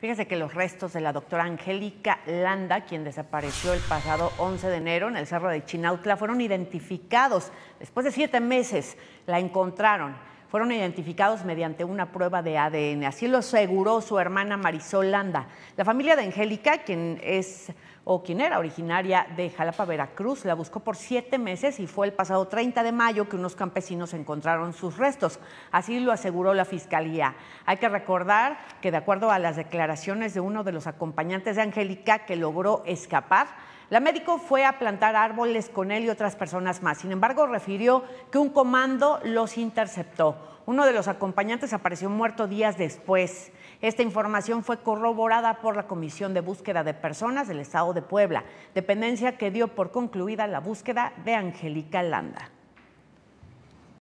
Fíjese que los restos de la doctora Angélica Landa, quien desapareció el pasado 11 de enero en el cerro de Chinautla, fueron identificados. Después de siete meses la encontraron fueron identificados mediante una prueba de ADN. Así lo aseguró su hermana Marisol Landa. La familia de Angélica, quien es o quien era originaria de Jalapa, Veracruz, la buscó por siete meses y fue el pasado 30 de mayo que unos campesinos encontraron sus restos. Así lo aseguró la fiscalía. Hay que recordar que de acuerdo a las declaraciones de uno de los acompañantes de Angélica que logró escapar, la médico fue a plantar árboles con él y otras personas más. Sin embargo, refirió que un comando los interceptó. Uno de los acompañantes apareció muerto días después. Esta información fue corroborada por la Comisión de Búsqueda de Personas del Estado de Puebla, dependencia que dio por concluida la búsqueda de Angélica Landa.